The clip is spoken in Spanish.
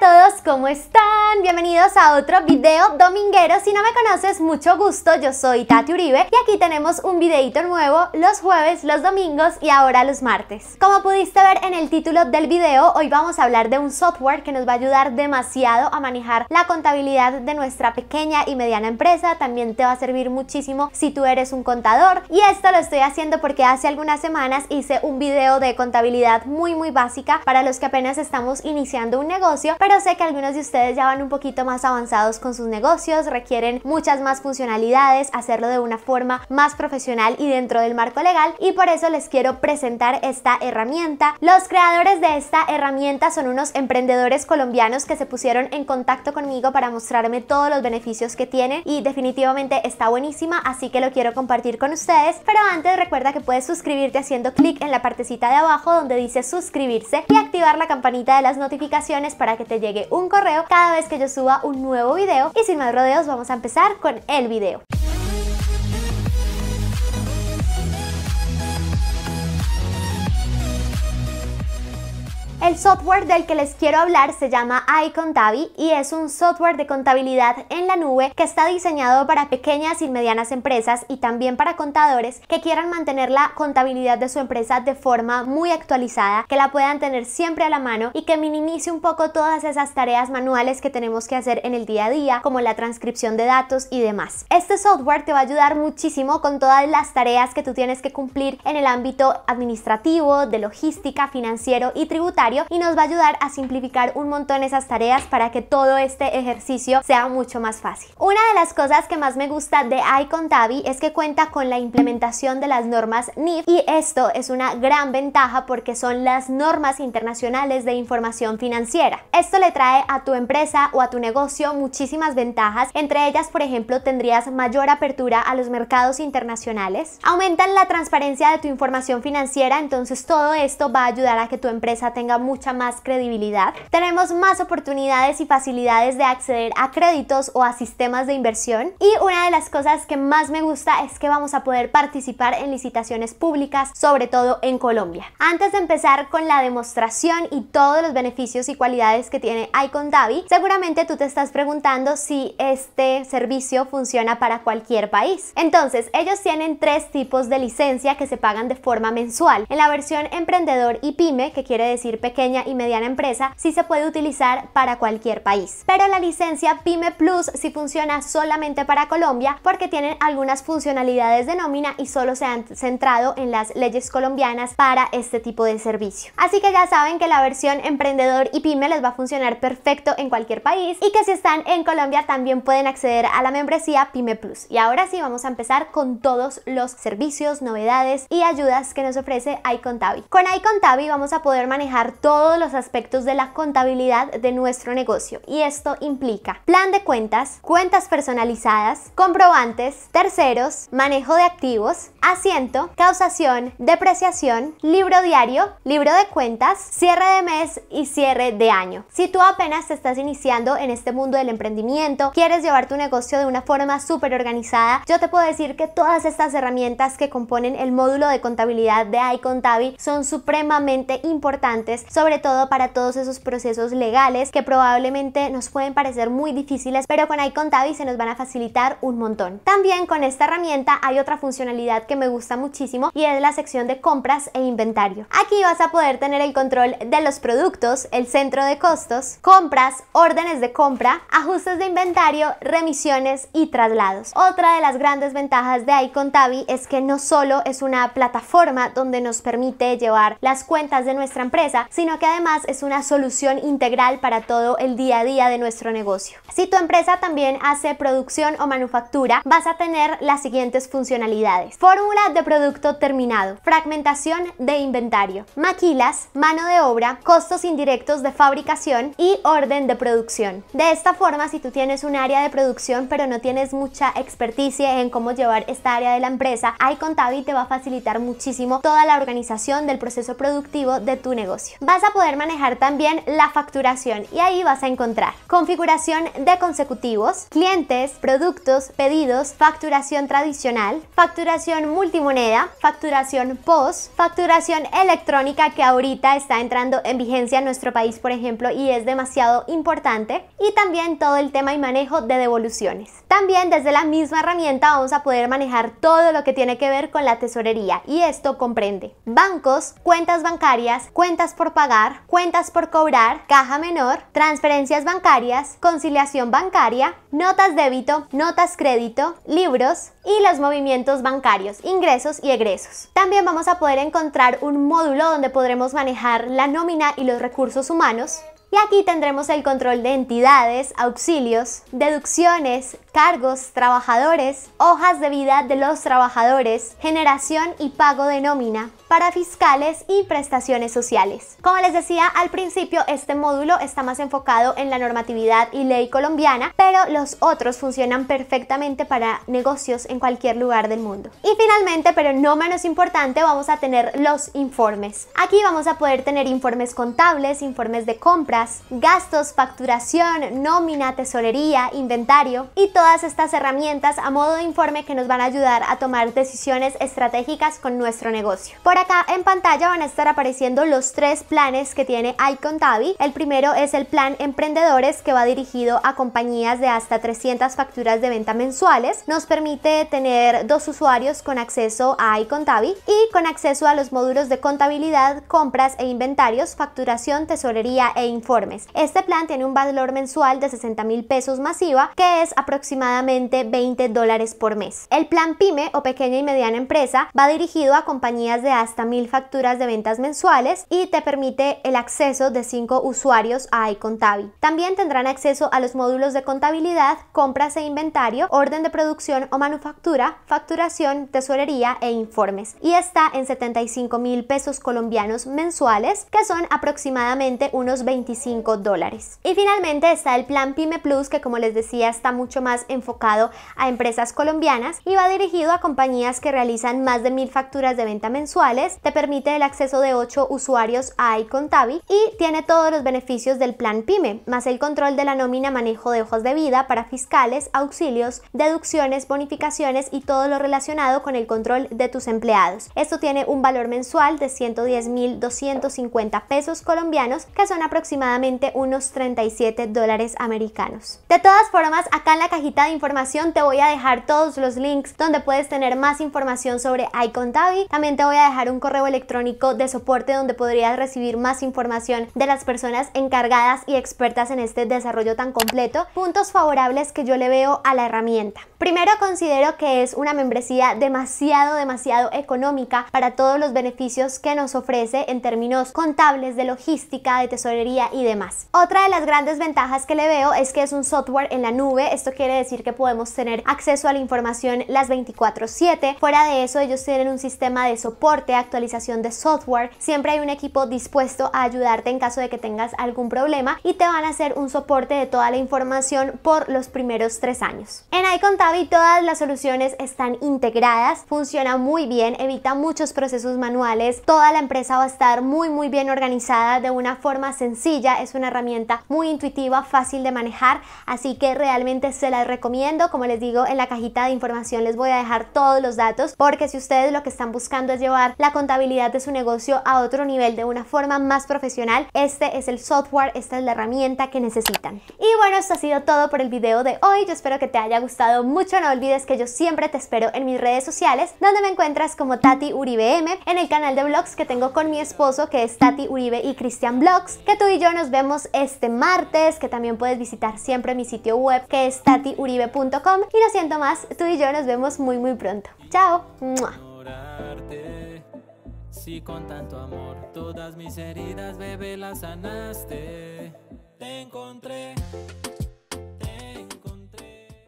todos, ¿cómo están? Bienvenidos a otro video dominguero. Si no me conoces, mucho gusto. Yo soy Tati Uribe y aquí tenemos un videito nuevo los jueves, los domingos y ahora los martes. Como pudiste ver en el título del video, hoy vamos a hablar de un software que nos va a ayudar demasiado a manejar la contabilidad de nuestra pequeña y mediana empresa. También te va a servir muchísimo si tú eres un contador. Y esto lo estoy haciendo porque hace algunas semanas hice un video de contabilidad muy muy básica para los que apenas estamos iniciando un negocio, pero sé que algunos de ustedes ya van un poquito más avanzados con sus negocios, requieren muchas más funcionalidades, hacerlo de una forma más profesional y dentro del marco legal y por eso les quiero presentar esta herramienta. Los creadores de esta herramienta son unos emprendedores colombianos que se pusieron en contacto conmigo para mostrarme todos los beneficios que tiene y definitivamente está buenísima, así que lo quiero compartir con ustedes. Pero antes recuerda que puedes suscribirte haciendo clic en la partecita de abajo donde dice suscribirse y activar la campanita de las notificaciones para que te llegue un correo cada vez que yo suba un nuevo video y sin más rodeos vamos a empezar con el video. El software del que les quiero hablar se llama iContabi y es un software de contabilidad en la nube que está diseñado para pequeñas y medianas empresas y también para contadores que quieran mantener la contabilidad de su empresa de forma muy actualizada, que la puedan tener siempre a la mano y que minimice un poco todas esas tareas manuales que tenemos que hacer en el día a día, como la transcripción de datos y demás. Este software te va a ayudar muchísimo con todas las tareas que tú tienes que cumplir en el ámbito administrativo, de logística, financiero y tributario y nos va a ayudar a simplificar un montón esas tareas para que todo este ejercicio sea mucho más fácil. Una de las cosas que más me gusta de iContabi es que cuenta con la implementación de las normas NIF y esto es una gran ventaja porque son las normas internacionales de información financiera. Esto le trae a tu empresa o a tu negocio muchísimas ventajas, entre ellas por ejemplo tendrías mayor apertura a los mercados internacionales, aumentan la transparencia de tu información financiera, entonces todo esto va a ayudar a que tu empresa tenga mucha más credibilidad. Tenemos más oportunidades y facilidades de acceder a créditos o a sistemas de inversión. Y una de las cosas que más me gusta es que vamos a poder participar en licitaciones públicas, sobre todo en Colombia. Antes de empezar con la demostración y todos los beneficios y cualidades que tiene iCondavi, seguramente tú te estás preguntando si este servicio funciona para cualquier país. Entonces, ellos tienen tres tipos de licencia que se pagan de forma mensual. En la versión emprendedor y pyme, que quiere decir pequeño, y mediana empresa si se puede utilizar para cualquier país. Pero la licencia PyME Plus si funciona solamente para Colombia porque tienen algunas funcionalidades de nómina y solo se han centrado en las leyes colombianas para este tipo de servicio. Así que ya saben que la versión emprendedor y pyme les va a funcionar perfecto en cualquier país y que si están en Colombia también pueden acceder a la membresía Pyme Plus. Y ahora sí vamos a empezar con todos los servicios, novedades y ayudas que nos ofrece iContabi. Con iContabi vamos a poder manejar todos los aspectos de la contabilidad de nuestro negocio y esto implica plan de cuentas, cuentas personalizadas, comprobantes, terceros, manejo de activos, asiento, causación, depreciación, libro diario, libro de cuentas, cierre de mes y cierre de año. Si tú apenas te estás iniciando en este mundo del emprendimiento, quieres llevar tu negocio de una forma súper organizada, yo te puedo decir que todas estas herramientas que componen el módulo de contabilidad de iContabi son supremamente importantes sobre todo para todos esos procesos legales que probablemente nos pueden parecer muy difíciles, pero con iContavi se nos van a facilitar un montón. También con esta herramienta hay otra funcionalidad que me gusta muchísimo y es la sección de compras e inventario. Aquí vas a poder tener el control de los productos, el centro de costos, compras, órdenes de compra, ajustes de inventario, remisiones y traslados. Otra de las grandes ventajas de iContavi es que no solo es una plataforma donde nos permite llevar las cuentas de nuestra empresa, sino que además es una solución integral para todo el día a día de nuestro negocio. Si tu empresa también hace producción o manufactura, vas a tener las siguientes funcionalidades. Fórmula de producto terminado, fragmentación de inventario, maquilas, mano de obra, costos indirectos de fabricación y orden de producción. De esta forma, si tú tienes un área de producción pero no tienes mucha experticia en cómo llevar esta área de la empresa, iContabi te va a facilitar muchísimo toda la organización del proceso productivo de tu negocio vas a poder manejar también la facturación y ahí vas a encontrar configuración de consecutivos, clientes, productos, pedidos, facturación tradicional, facturación multimoneda, facturación post, facturación electrónica que ahorita está entrando en vigencia en nuestro país, por ejemplo, y es demasiado importante, y también todo el tema y manejo de devoluciones. También desde la misma herramienta vamos a poder manejar todo lo que tiene que ver con la tesorería y esto comprende bancos, cuentas bancarias, cuentas por pagar, cuentas por cobrar, caja menor, transferencias bancarias, conciliación bancaria, notas débito, notas crédito, libros y los movimientos bancarios, ingresos y egresos. También vamos a poder encontrar un módulo donde podremos manejar la nómina y los recursos humanos. Y aquí tendremos el control de entidades, auxilios, deducciones, cargos, trabajadores, hojas de vida de los trabajadores, generación y pago de nómina, para fiscales y prestaciones sociales. Como les decía al principio, este módulo está más enfocado en la normatividad y ley colombiana, pero los otros funcionan perfectamente para negocios en cualquier lugar del mundo. Y finalmente, pero no menos importante, vamos a tener los informes. Aquí vamos a poder tener informes contables, informes de compras, gastos, facturación, nómina, tesorería, inventario y todas estas herramientas a modo de informe que nos van a ayudar a tomar decisiones estratégicas con nuestro negocio. Por acá en pantalla van a estar apareciendo los tres planes que tiene iContabi. El primero es el plan Emprendedores que va dirigido a compañías de hasta 300 facturas de venta mensuales. Nos permite tener dos usuarios con acceso a iContabi y con acceso a los módulos de contabilidad, compras e inventarios, facturación, tesorería e informes. Este plan tiene un valor mensual de 60 mil pesos masiva que es aproximadamente aproximadamente 20 dólares por mes. El plan PYME o pequeña y mediana empresa va dirigido a compañías de hasta mil facturas de ventas mensuales y te permite el acceso de 5 usuarios a iContabi. También tendrán acceso a los módulos de contabilidad, compras e inventario, orden de producción o manufactura, facturación, tesorería e informes. Y está en 75 mil pesos colombianos mensuales, que son aproximadamente unos 25 dólares. Y finalmente está el plan PYME Plus, que como les decía está mucho más enfocado a empresas colombianas y va dirigido a compañías que realizan más de mil facturas de venta mensuales, te permite el acceso de 8 usuarios a iContabi y tiene todos los beneficios del plan PYME, más el control de la nómina, manejo de hojas de vida para fiscales, auxilios, deducciones, bonificaciones y todo lo relacionado con el control de tus empleados. Esto tiene un valor mensual de 110.250 pesos colombianos, que son aproximadamente unos 37 dólares americanos. De todas formas, acá en la cajita de información te voy a dejar todos los links donde puedes tener más información sobre iContabi. También te voy a dejar un correo electrónico de soporte donde podrías recibir más información de las personas encargadas y expertas en este desarrollo tan completo. Puntos favorables que yo le veo a la herramienta. Primero considero que es una membresía demasiado, demasiado económica para todos los beneficios que nos ofrece en términos contables, de logística, de tesorería y demás. Otra de las grandes ventajas que le veo es que es un software en la nube. Esto quiere decir que podemos tener acceso a la información las 24/7. Fuera de eso, ellos tienen un sistema de soporte, actualización de software. Siempre hay un equipo dispuesto a ayudarte en caso de que tengas algún problema y te van a hacer un soporte de toda la información por los primeros tres años. En iContabi todas las soluciones están integradas, funciona muy bien, evita muchos procesos manuales, toda la empresa va a estar muy muy bien organizada de una forma sencilla, es una herramienta muy intuitiva, fácil de manejar, así que realmente se la recomiendo. Como les digo, en la cajita de información les voy a dejar todos los datos porque si ustedes lo que están buscando es llevar la contabilidad de su negocio a otro nivel de una forma más profesional, este es el software, esta es la herramienta que necesitan. Y bueno, esto ha sido todo por el video de hoy. Yo espero que te haya gustado mucho. No olvides que yo siempre te espero en mis redes sociales donde me encuentras como Tati Uribe M, en el canal de vlogs que tengo con mi esposo que es Tati Uribe y Cristian Vlogs, que tú y yo nos vemos este martes, que también puedes visitar siempre mi sitio web que es Tati uribe.com y lo siento más, tú y yo nos vemos muy muy pronto. ¡Chao! Si con tanto amor todas mis heridas, bebé, las sanaste, te encontré.